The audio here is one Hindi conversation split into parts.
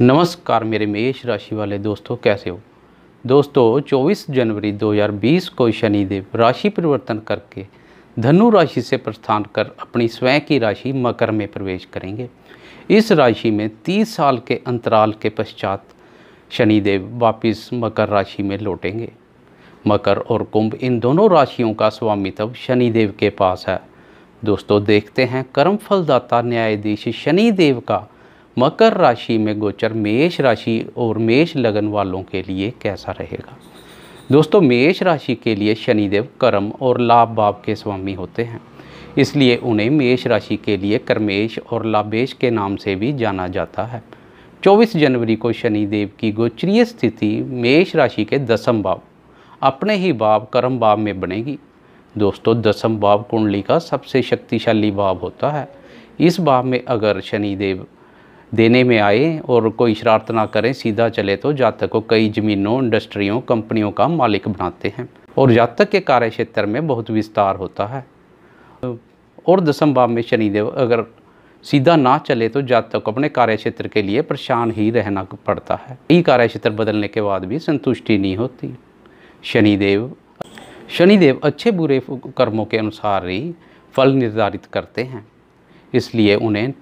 नमस्कार मेरे मेष राशि वाले दोस्तों कैसे हो दोस्तों 24 जनवरी 2020 को शनिदेव राशि परिवर्तन करके धनु राशि से प्रस्थान कर अपनी स्वयं की राशि मकर में प्रवेश करेंगे इस राशि में 30 साल के अंतराल के पश्चात शनिदेव वापस मकर राशि में लौटेंगे मकर और कुंभ इन दोनों राशियों का स्वामित्व शनिदेव के पास है दोस्तों देखते हैं कर्म फलदाता न्यायाधीश शनिदेव का मकर राशि में गोचर मेष राशि और मेष लगन वालों के लिए कैसा रहेगा दोस्तों मेष राशि के लिए शनिदेव कर्म और लाभ बाप के स्वामी होते हैं इसलिए उन्हें मेष राशि के लिए कर्मेश और लाभेश के नाम से भी जाना जाता है 24 जनवरी को शनिदेव की गोचरीय स्थिति मेष राशि के दसम भाव अपने ही भाव कर्म भाव में बनेगी दोस्तों दसम भाव कुंडली का सबसे शक्तिशाली भाव होता है इस भाव में अगर शनिदेव देने में आए और कोई शरारत ना करें सीधा चले तो जातक को कई ज़मीनों इंडस्ट्रियों कंपनियों का मालिक बनाते हैं और जातक के कार्य क्षेत्र में बहुत विस्तार होता है और दसम भाव में शनिदेव अगर सीधा ना चले तो जातक को अपने कार्य क्षेत्र के लिए परेशान ही रहना पड़ता है ई कार्य क्षेत्र बदलने के बाद भी संतुष्टि नहीं होती शनिदेव शनिदेव अच्छे बुरे कर्मों के अनुसार ही फल निर्धारित करते हैं इसलिए उन्हें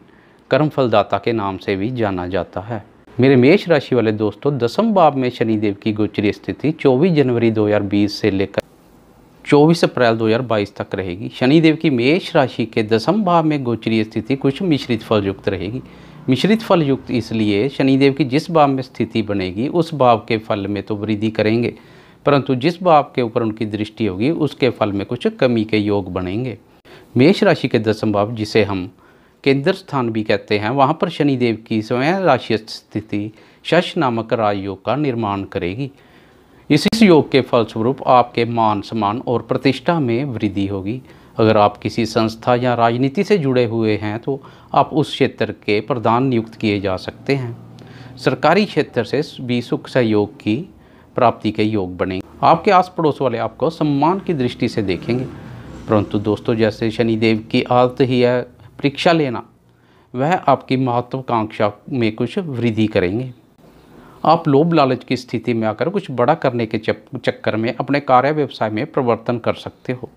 कर्म फलदाता के नाम से भी जाना जाता है मेरे मेष राशि वाले दोस्तों दसम भाव में शनिदेव की गोचरी स्थिति 24 जनवरी 2020 से लेकर 24 अप्रैल 2022 तक रहेगी शनिदेव की मेष राशि के दसम भाव में गोचरी स्थिति कुछ मिश्रित फल युक्त रहेगी मिश्रित फल युक्त इसलिए शनिदेव की जिस भाव में स्थिति बनेगी उस भाव के फल में तो वृद्धि करेंगे परंतु जिस भाव के ऊपर उनकी दृष्टि होगी उसके फल में कुछ कमी के योग बनेंगे मेष राशि के दसम भाव जिसे हम केंद्र स्थान भी कहते हैं वहाँ पर शनिदेव की स्वयं राशि स्थिति शश नामक राजयोग का निर्माण करेगी इस योग के फलस्वरूप आपके मान सम्मान और प्रतिष्ठा में वृद्धि होगी अगर आप किसी संस्था या राजनीति से जुड़े हुए हैं तो आप उस क्षेत्र के प्रधान नियुक्त किए जा सकते हैं सरकारी क्षेत्र से भी सुख सहयोग की प्राप्ति के योग बनेंगे आपके आस पड़ोस वाले आपको सम्मान की दृष्टि से देखेंगे परंतु दोस्तों जैसे शनिदेव की आदत ही है परीक्षा लेना वह आपकी महत्वाकांक्षा में कुछ वृद्धि करेंगे आप लोभ लालच की स्थिति में आकर कुछ बड़ा करने के चक्कर में अपने कार्य व्यवसाय में प्रवर्तन कर सकते हो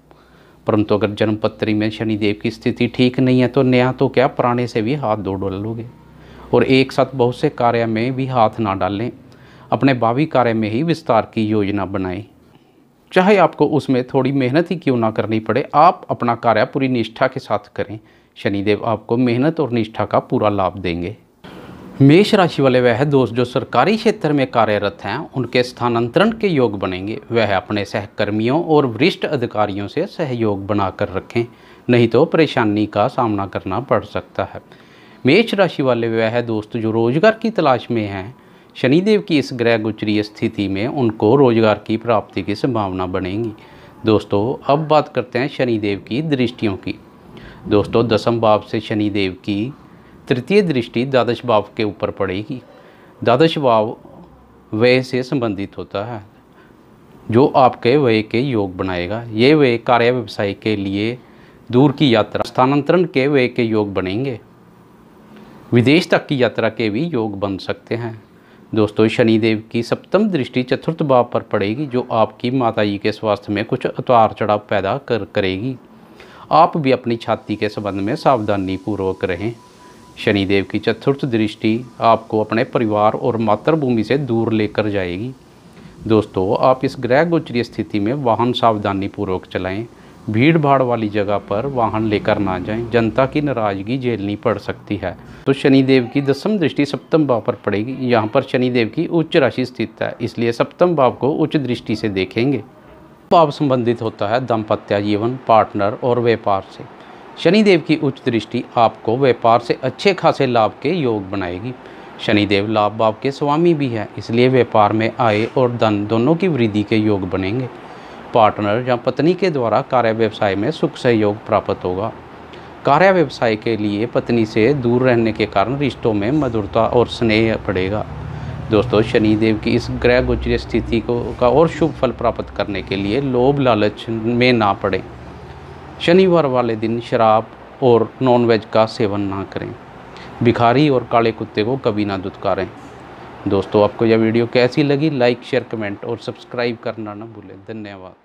परंतु अगर जन्मपत्री में शनिदेव की स्थिति ठीक नहीं है तो नया तो क्या पुराने से भी हाथ धो डोलोगे और एक साथ बहुत से कार्य में भी हाथ ना डालें अपने भावी कार्य में ही विस्तार की योजना बनाएं चाहे आपको उसमें थोड़ी मेहनत ही क्यों ना करनी पड़े आप अपना कार्य पूरी निष्ठा के साथ करें शनिदेव आपको मेहनत और निष्ठा का पूरा लाभ देंगे मेष राशि वाले वह दोस्त जो सरकारी क्षेत्र में कार्यरत हैं उनके स्थानांतरण के योग बनेंगे वह अपने सहकर्मियों और वरिष्ठ अधिकारियों से सहयोग बनाकर रखें नहीं तो परेशानी का सामना करना पड़ सकता है मेष राशि वाले वह दोस्त जो रोजगार की तलाश में हैं शनिदेव की इस ग्रह गुचरीय स्थिति में उनको रोजगार की प्राप्ति की संभावना बनेगी दोस्तों अब बात करते हैं शनिदेव की दृष्टियों की दोस्तों दसम भाव से शनि देव की तृतीय दृष्टि द्वादश भाव के ऊपर पड़ेगी द्वादश भाव व्यय से संबंधित होता है जो आपके व्यय के योग बनाएगा ये व्यय कार्य व्यवसाय के लिए दूर की यात्रा स्थानांतरण के व्यय के योग बनेंगे विदेश तक की यात्रा के भी योग बन सकते हैं दोस्तों शनिदेव की सप्तम दृष्टि चतुर्थ भाव पर पड़ेगी जो आपकी माताजी के स्वास्थ्य में कुछ उतार चढ़ाव पैदा कर करेगी आप भी अपनी छाती के संबंध में सावधानी पूर्वक रहें शनिदेव की चतुर्थ दृष्टि आपको अपने परिवार और मातृभूमि से दूर लेकर जाएगी दोस्तों आप इस ग्रह गोचरीय स्थिति में वाहन सावधानी पूर्वक चलाएं भीड़ भाड़ वाली जगह पर वाहन लेकर ना जाएं जनता की नाराज़गी झेलनी पड़ सकती है तो शनिदेव की दसम दृष्टि सप्तम भाव पर पड़ेगी यहाँ पर शनिदेव की उच्च राशि स्थित है इसलिए सप्तम भाव को उच्च दृष्टि से देखेंगे भाव संबंधित होता है दाम्पत्य जीवन पार्टनर और व्यापार से शनिदेव की उच्च दृष्टि आपको व्यापार से अच्छे खासे लाभ के योग बनाएगी शनिदेव लाभ भाव के स्वामी भी हैं इसलिए व्यापार में आय और धन दोनों की वृद्धि के योग बनेंगे पार्टनर या पत्नी के द्वारा कार्य व्यवसाय में सुख सहयोग प्राप्त होगा कार्य व्यवसाय के लिए पत्नी से दूर रहने के कारण रिश्तों में मधुरता और स्नेह बढ़ेगा दोस्तों शनिदेव की इस ग्रह गोचरी स्थिति को का और शुभ फल प्राप्त करने के लिए लोभ लालच में ना पड़े शनिवार वाले दिन शराब और नॉनवेज का सेवन ना करें भिखारी और काले कुत्ते को कभी ना दुत्कारें दोस्तों आपको यह वीडियो कैसी लगी लाइक शेयर कमेंट और सब्सक्राइब करना ना भूलें धन्यवाद